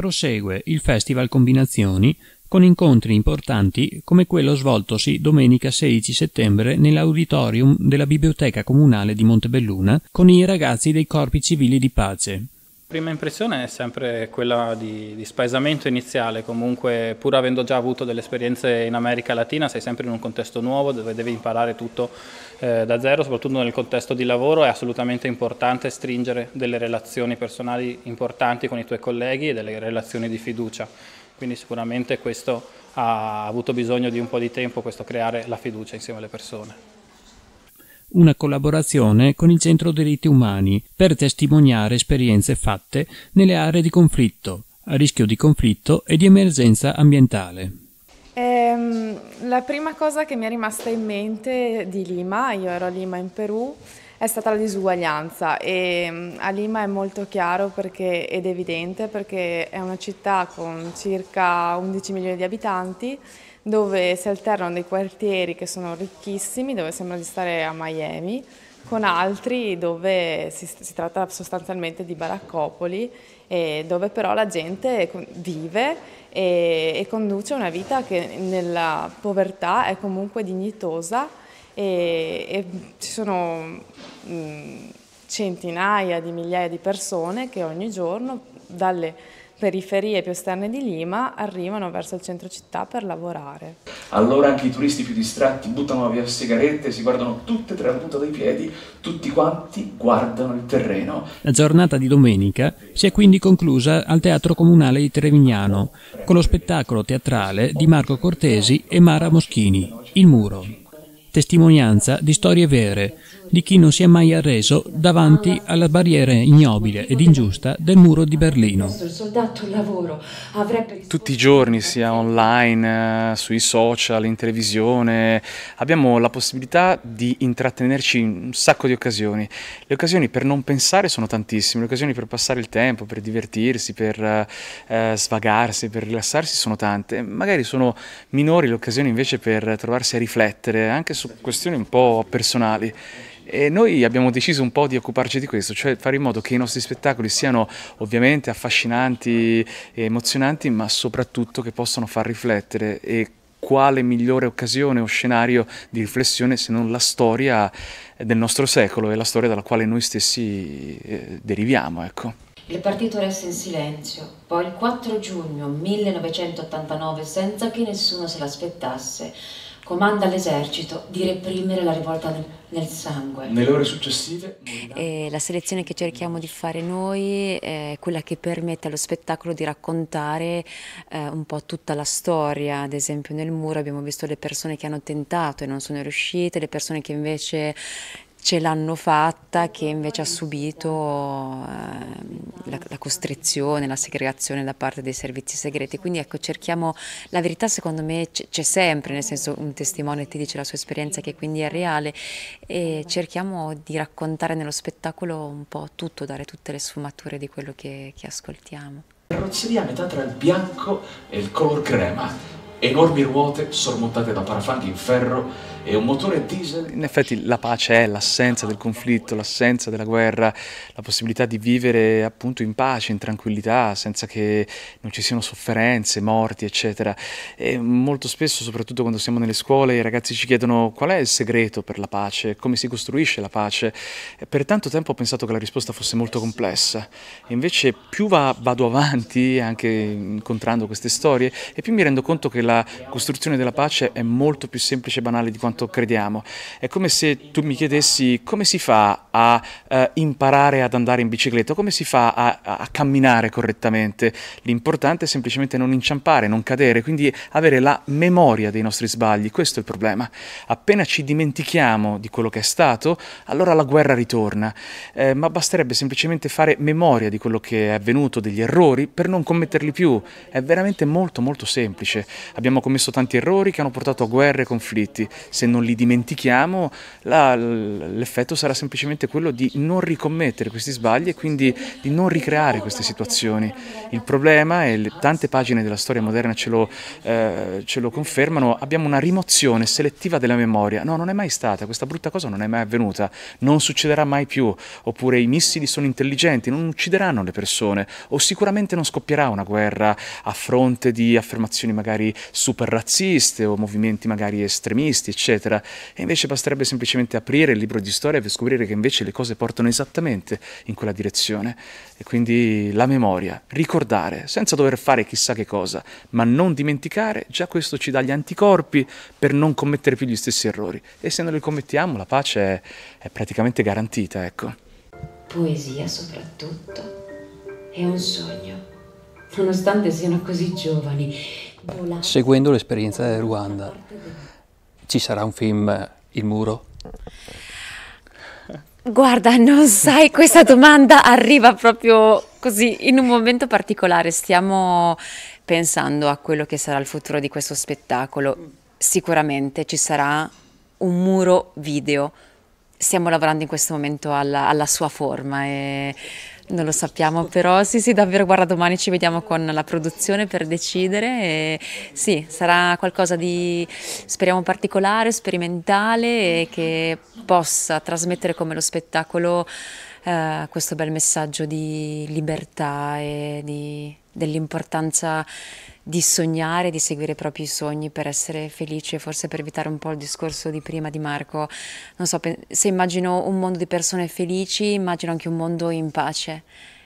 prosegue il Festival Combinazioni con incontri importanti come quello svoltosi domenica 16 settembre nell'auditorium della Biblioteca Comunale di Montebelluna con i ragazzi dei Corpi Civili di Pace, prima impressione è sempre quella di, di, spaesamento iniziale, comunque pur avendo già avuto delle esperienze in America Latina sei sempre in un contesto nuovo dove devi imparare tutto eh, da zero, soprattutto nel contesto di lavoro è assolutamente importante stringere delle relazioni personali importanti con i tuoi colleghi e delle relazioni di fiducia, quindi sicuramente questo ha avuto bisogno di un po' di tempo, questo creare la fiducia insieme alle persone una collaborazione con il Centro Diritti Umani per testimoniare esperienze fatte nelle aree di conflitto, a rischio di conflitto e di emergenza ambientale. Eh, la prima cosa che mi è rimasta in mente di Lima, io ero a Lima in Perù, è stata la disuguaglianza e mm, a Lima è molto chiaro perché, ed evidente perché è una città con circa 11 milioni di abitanti dove si alternano dei quartieri che sono ricchissimi, dove sembra di stare a Miami, con altri dove si, si tratta sostanzialmente di baraccopoli, dove però la gente vive e, e conduce una vita che nella povertà è comunque dignitosa e, e ci sono centinaia di migliaia di persone che ogni giorno dalle periferie più esterne di Lima arrivano verso il centro città per lavorare. Allora anche i turisti più distratti buttano via sigarette, si guardano tutte tra la punta dei piedi, tutti quanti guardano il terreno. La giornata di domenica si è quindi conclusa al Teatro Comunale di Trevignano con lo spettacolo teatrale di Marco Cortesi e Mara Moschini, Il Muro testimonianza di storie vere, di chi non si è mai arreso davanti alla barriera ignobile ed ingiusta del muro di Berlino. Tutti i giorni, sia online, eh, sui social, in televisione, abbiamo la possibilità di intrattenerci in un sacco di occasioni. Le occasioni per non pensare sono tantissime, le occasioni per passare il tempo, per divertirsi, per eh, eh svagarsi, per rilassarsi sono tante. Magari sono minori le occasioni invece per trovarsi a riflettere anche su questioni un po' personali. E noi abbiamo deciso un po' di occuparci di questo, cioè fare in modo che i nostri spettacoli siano ovviamente affascinanti e emozionanti, ma soprattutto che possano far riflettere e quale migliore occasione o scenario di riflessione se non la storia del nostro secolo e la storia dalla quale noi stessi eh, deriviamo, ecco. Il partito resta in silenzio, poi il 4 giugno 1989, senza che nessuno se l'aspettasse, comanda all'esercito di reprimere la rivolta nel, nel sangue. Nelle ore successive... Eh, la selezione che cerchiamo di fare noi è quella che permette allo spettacolo di raccontare eh, un po' tutta la storia, ad esempio nel muro abbiamo visto le persone che hanno tentato e non sono riuscite, le persone che invece ce l'hanno fatta che invece ha subito ehm, la, la, costrizione, la segregazione da parte dei servizi segreti. Quindi ecco, cerchiamo, la verità secondo me c'è sempre, nel senso un testimone ti dice la sua esperienza che quindi è reale e cerchiamo di raccontare nello spettacolo un po' tutto, dare tutte le sfumature di quello che, che ascoltiamo. La carrozzeria a metà tra il bianco e il color crema, enormi ruote sormontate da parafanghi in ferro e un motore diesel. In effetti la pace è l'assenza del conflitto, l'assenza della guerra, la possibilità di vivere appunto in pace, in tranquillità, senza che non ci siano sofferenze, morti, eccetera. E molto spesso, soprattutto quando siamo nelle scuole, i ragazzi ci chiedono qual è il segreto per la pace, come si costruisce la pace. Per tanto tempo ho pensato che la risposta fosse molto complessa. Invece più va, vado avanti, anche incontrando queste storie, e più mi rendo conto che la costruzione della pace è molto più semplice e banale di quanto quanto crediamo. È come se tu mi chiedessi come si fa a eh, imparare ad andare in bicicletta, come si fa a, a camminare correttamente. L'importante è semplicemente non inciampare, non cadere, quindi avere la memoria dei nostri sbagli, questo è il problema. Appena ci dimentichiamo di quello che è stato, allora la guerra ritorna, eh, ma basterebbe semplicemente fare memoria di quello che è avvenuto, degli errori, per non commetterli più. È veramente molto molto semplice. Abbiamo commesso tanti errori che hanno portato a guerre e conflitti se non li dimentichiamo, l'effetto sarà semplicemente quello di non ricommettere questi sbagli e quindi di non ricreare queste situazioni. Il problema, e tante pagine della storia moderna ce lo, eh, ce lo confermano, abbiamo una rimozione selettiva della memoria. No, non è mai stata, questa brutta cosa non è mai avvenuta, non succederà mai più, oppure i missili sono intelligenti, non uccideranno le persone, o sicuramente non scoppierà una guerra a fronte di affermazioni magari super razziste o movimenti magari estremisti, eccetera eccetera. E invece basterebbe semplicemente aprire il libro di storia per scoprire che invece le cose portano esattamente in quella direzione. E quindi la memoria, ricordare, senza dover fare chissà che cosa, ma non dimenticare, già questo ci dà gli anticorpi per non commettere più gli stessi errori. E se non li commettiamo la pace è, è praticamente garantita, ecco. Poesia soprattutto è un sogno, nonostante siano così giovani. Seguendo l'esperienza del Ruanda ci sarà un film Il muro? Guarda, non sai, questa domanda arriva proprio così in un momento particolare. Stiamo pensando a quello che sarà il futuro di questo spettacolo. Sicuramente ci sarà un muro video. Stiamo lavorando in questo momento alla, alla sua forma e non lo sappiamo, però sì, sì, davvero, guarda, domani ci vediamo con la produzione per decidere. E, sì, sarà qualcosa di, speriamo, particolare, sperimentale e che possa trasmettere come lo spettacolo eh, questo bel messaggio di libertà e dell'importanza di sognare, di seguire i propri sogni per essere felici forse per evitare un po' il discorso di prima di Marco. Non so, se immagino un mondo di persone felici, immagino anche un mondo in pace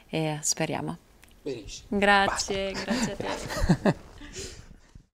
e speriamo. Benissimo. Grazie, Basta. grazie a te.